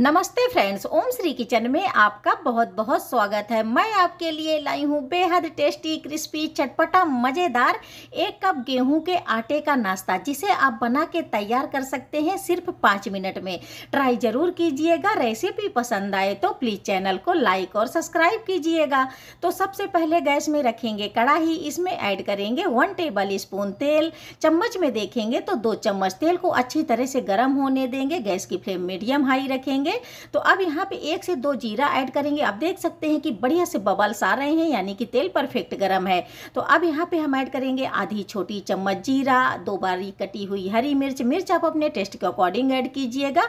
नमस्ते फ्रेंड्स ओम श्री किचन में आपका बहुत बहुत स्वागत है मैं आपके लिए लाई हूँ बेहद टेस्टी क्रिस्पी चटपटा मज़ेदार एक कप गेहूं के आटे का नाश्ता जिसे आप बना के तैयार कर सकते हैं सिर्फ पाँच मिनट में ट्राई ज़रूर कीजिएगा रेसिपी पसंद आए तो प्लीज़ चैनल को लाइक और सब्सक्राइब कीजिएगा तो सबसे पहले गैस में रखेंगे कड़ाही इसमें ऐड करेंगे वन टेबल स्पून तेल चम्मच में देखेंगे तो दो चम्मच तेल को अच्छी तरह से गर्म होने देंगे गैस की फ्लेम मीडियम हाई रखेंगे करेंगे तो अब यहाँ पे एक से दो जीरा ऐड करेंगे आप देख सकते हैं कि बढ़िया से बबल्स आ रहे हैं यानी कि तेल परफेक्ट गर्म है तो अब यहाँ पे हम ऐड करेंगे आधी छोटी चम्मच जीरा दो बारी कटी हुई हरी मिर्च मिर्च आप अपने टेस्ट के अकॉर्डिंग ऐड कीजिएगा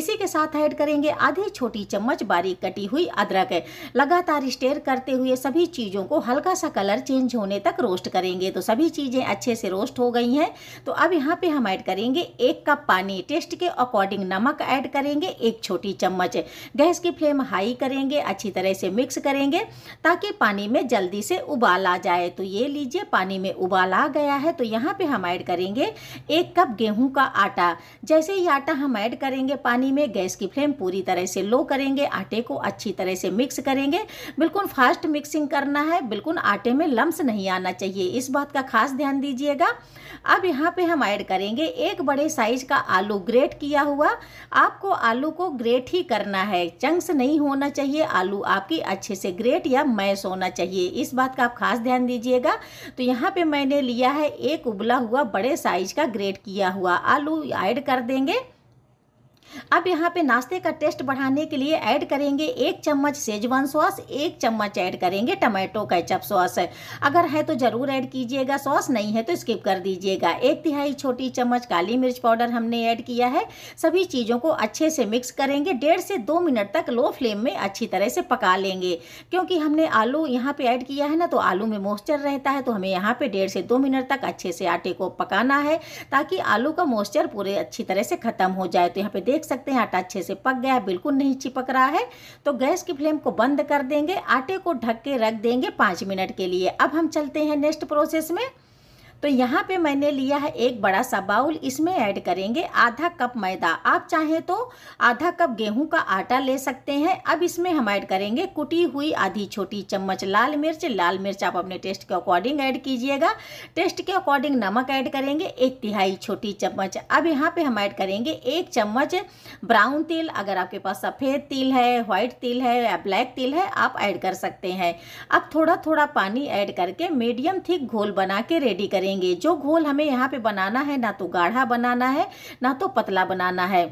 इसी के साथ ऐड करेंगे आधी छोटी चम्मच बारीक कटी हुई अदरक लगातार स्टेयर करते हुए सभी चीज़ों को हल्का सा कलर चेंज होने तक रोस्ट करेंगे तो सभी चीज़ें अच्छे से रोस्ट हो गई हैं तो अब यहाँ पे हम ऐड करेंगे एक कप पानी टेस्ट के अकॉर्डिंग नमक ऐड करेंगे एक छोटी छोटी चम्मच गैस की फ्लेम हाई करेंगे अच्छी तरह से मिक्स करेंगे ताकि पानी में जल्दी से उबाल आ जाए तो ये लीजिए पानी में उबाल आ गया है तो यहाँ पे हम ऐड करेंगे एक कप गेहूं का आटा जैसे ही आटा हम ऐड करेंगे पानी में गैस की फ्लेम पूरी तरह से लो करेंगे आटे को अच्छी तरह से मिक्स करेंगे बिल्कुल फास्ट मिक्सिंग करना है बिल्कुल आटे में लम्स नहीं आना चाहिए इस बात का खास ध्यान दीजिएगा अब यहाँ पे हम ऐड करेंगे एक बड़े साइज का आलू ग्रेट किया हुआ आपको आलू को ग्रेट ही करना है चंक्स नहीं होना चाहिए आलू आपकी अच्छे से ग्रेट या मैस होना चाहिए इस बात का आप खास ध्यान दीजिएगा तो यहाँ पे मैंने लिया है एक उबला हुआ बड़े साइज का ग्रेट किया हुआ आलू ऐड कर देंगे अब यहाँ पे नाश्ते का टेस्ट बढ़ाने के लिए ऐड करेंगे एक चम्मच सेजवान सॉस एक चम्मच ऐड करेंगे टमाटो कैचअप सॉस अगर है तो ज़रूर ऐड कीजिएगा सॉस नहीं है तो स्किप कर दीजिएगा एक तिहाई छोटी चम्मच काली मिर्च पाउडर हमने ऐड किया है सभी चीज़ों को अच्छे से मिक्स करेंगे डेढ़ से दो मिनट तक लो फ्लेम में अच्छी तरह से पका लेंगे क्योंकि हमने आलू यहाँ पर ऐड किया है ना तो आलू में मॉइस्चर रहता है तो हमें यहाँ पे डेढ़ से दो मिनट तक अच्छे से आटे को पकाना है ताकि आलू का मॉइस्चर पूरे अच्छी तरह से ख़त्म हो जाए तो यहाँ पे देख सकते हैं आटा अच्छे से पक गया है बिल्कुल नहीं चिपक रहा है तो गैस की फ्लेम को बंद कर देंगे आटे को ढक के रख देंगे पाँच मिनट के लिए अब हम चलते हैं नेक्स्ट प्रोसेस में तो यहाँ पे मैंने लिया है एक बड़ा सा बाउल इसमें ऐड करेंगे आधा कप मैदा आप चाहें तो आधा कप गेहूं का आटा ले सकते हैं अब इसमें हम ऐड करेंगे कुटी हुई आधी छोटी चम्मच लाल मिर्च लाल मिर्च आप अपने टेस्ट के अकॉर्डिंग ऐड कीजिएगा टेस्ट के अकॉर्डिंग नमक ऐड करेंगे एक तिहाई छोटी चम्मच अब यहाँ पर हम ऐड करेंगे एक चम्मच ब्राउन तिल अगर आपके पास सफ़ेद तिल है वाइट तिल है या ब्लैक तिल है आप ऐड कर सकते हैं अब थोड़ा थोड़ा पानी ऐड करके मीडियम थिक घोल बना के रेडी करें करेंगे जो घोल हमें यहाँ पे बनाना है ना तो गाढ़ा बनाना है ना तो पतला बनाना है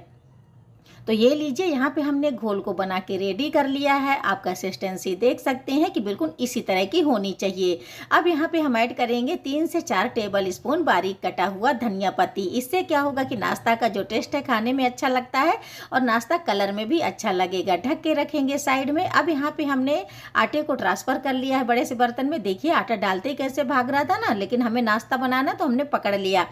तो ये लीजिए यहाँ पे हमने घोल को बना के रेडी कर लिया है आप कंसिस्टेंसी देख सकते हैं कि बिल्कुल इसी तरह की होनी चाहिए अब यहाँ पे हम ऐड करेंगे तीन से चार टेबल स्पून बारीक कटा हुआ धनिया पत्ती इससे क्या होगा कि नाश्ता का जो टेस्ट है खाने में अच्छा लगता है और नाश्ता कलर में भी अच्छा लगेगा ढक के रखेंगे साइड में अब यहाँ पे हमने आटे को ट्रांसफ़र कर लिया है बड़े से बर्तन में देखिए आटा डालते ही कैसे भाग रहा था ना लेकिन हमें नाश्ता बनाना तो हमने पकड़ लिया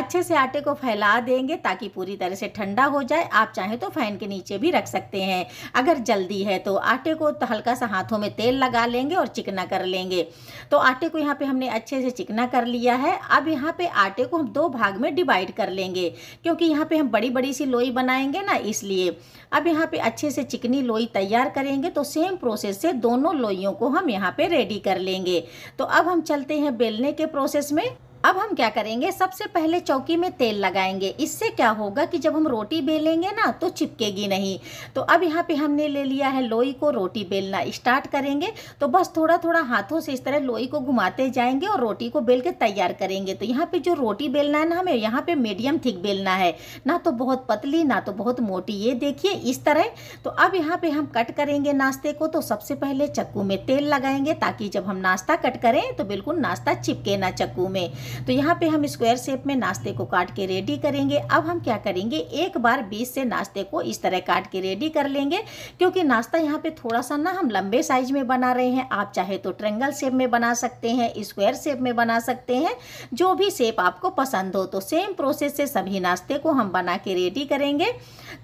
अच्छे से आटे को फैला देंगे ताकि पूरी तरह से ठंडा हो जाए आप चाहें तो फैन के नीचे भी रख सकते हैं अगर जल्दी है तो आटे को हल्का सा हाथों में तेल लगा लेंगे और चिकना कर लेंगे तो आटे को यहाँ पे हमने अच्छे से चिकना कर लिया है अब यहाँ पे आटे को हम दो भाग में डिवाइड कर लेंगे क्योंकि यहाँ पे हम बड़ी बड़ी सी लोई बनाएंगे ना इसलिए अब यहाँ पे अच्छे से चिकनी लोई तैयार करेंगे तो सेम प्रोसेस से दोनों लोइयों को हम यहाँ पे रेडी कर लेंगे तो अब हम चलते हैं बेलने के प्रोसेस में अब हम क्या करेंगे सबसे पहले चौकी में तेल लगाएंगे इससे क्या होगा कि जब हम रोटी बेलेंगे ना तो चिपकेगी नहीं तो अब यहाँ पे हमने ले लिया है लोई को रोटी बेलना स्टार्ट करेंगे तो बस थोड़ा थोड़ा हाथों से इस तरह लोई को घुमाते जाएंगे और रोटी को बेल के तैयार करेंगे तो यहाँ पे जो रोटी बेलना है ना हमें यहाँ पे मीडियम थिक बेलना है ना तो बहुत पतली ना तो बहुत मोटी ये देखिए इस तरह तो अब यहाँ पर हम कट करेंगे नाश्ते को तो सबसे पहले चक्कू में तेल लगाएंगे ताकि जब हम नाश्ता कट करें तो बिल्कुल नाश्ता चिपके ना चक्कू में तो यहाँ पे हम स्क्वायर शेप में नाश्ते को काट के रेडी करेंगे अब हम क्या करेंगे एक बार बीस से नाश्ते को इस तरह काट के रेडी कर लेंगे क्योंकि नाश्ता यहाँ पे थोड़ा सा ना हम लंबे साइज में बना रहे हैं आप चाहे तो ट्रेंगल शेप में बना सकते हैं स्क्वायर शेप में बना सकते हैं जो भी शेप आपको पसंद हो तो सेम प्रोसेस से सभी नाश्ते को हम बना के रेडी करेंगे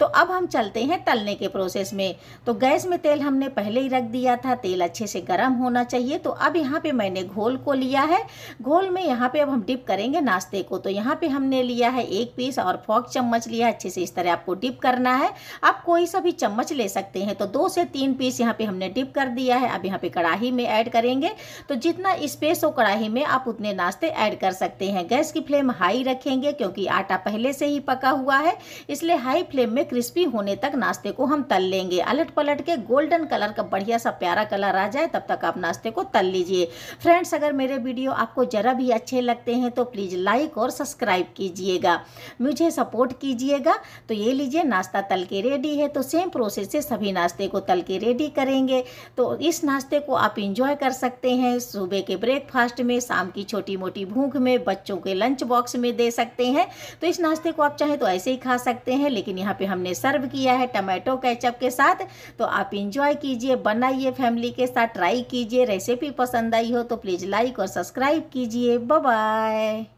तो अब हम चलते हैं तलने के प्रोसेस में तो गैस में तेल हमने पहले ही रख दिया था तेल अच्छे से गर्म होना चाहिए तो अब यहाँ पे मैंने घोल को लिया है घोल में यहाँ पे अब हम डिप करेंगे नाश्ते को तो यहाँ पे हमने लिया है एक पीस और फॉक चम्मच लिया अच्छे से इस तरह आपको डिप करना है आप कोई सा भी चम्मच ले सकते हैं तो दो से तीन पीस यहाँ पे हमने डिप कर दिया है अब यहाँ पे कढ़ाही में ऐड करेंगे तो जितना स्पेस हो कढ़ाही में आप उतने नाश्ते ऐड कर सकते हैं गैस की फ्लेम हाई रखेंगे क्योंकि आटा पहले से ही पका हुआ है इसलिए हाई फ्लेम में क्रिस्पी होने तक नाश्ते को हम तल लेंगे अलट पलट के गोल्डन कलर का बढ़िया सा प्यारा कलर आ जाए तब तक आप नाश्ते को तल लीजिए फ्रेंड्स अगर मेरे वीडियो आपको ज़रा भी अच्छे लगते लगते हैं तो प्लीज़ लाइक और सब्सक्राइब कीजिएगा मुझे सपोर्ट कीजिएगा तो ये लीजिए नाश्ता तल के रेडी है तो सेम प्रोसेस से सभी नाश्ते को तल के रेडी करेंगे तो इस नाश्ते को आप इंजॉय कर सकते हैं सुबह के ब्रेकफास्ट में शाम की छोटी मोटी भूख में बच्चों के लंच बॉक्स में दे सकते हैं तो इस नाश्ते को आप चाहें तो ऐसे ही खा सकते हैं लेकिन यहाँ पे हमने सर्व किया है टमाटो कैचअप के साथ तो आप इंजॉय कीजिए बनाइए फैमिली के साथ ट्राई कीजिए रेसिपी पसंद आई हो तो प्लीज़ लाइक और सब्सक्राइब कीजिए बाय าย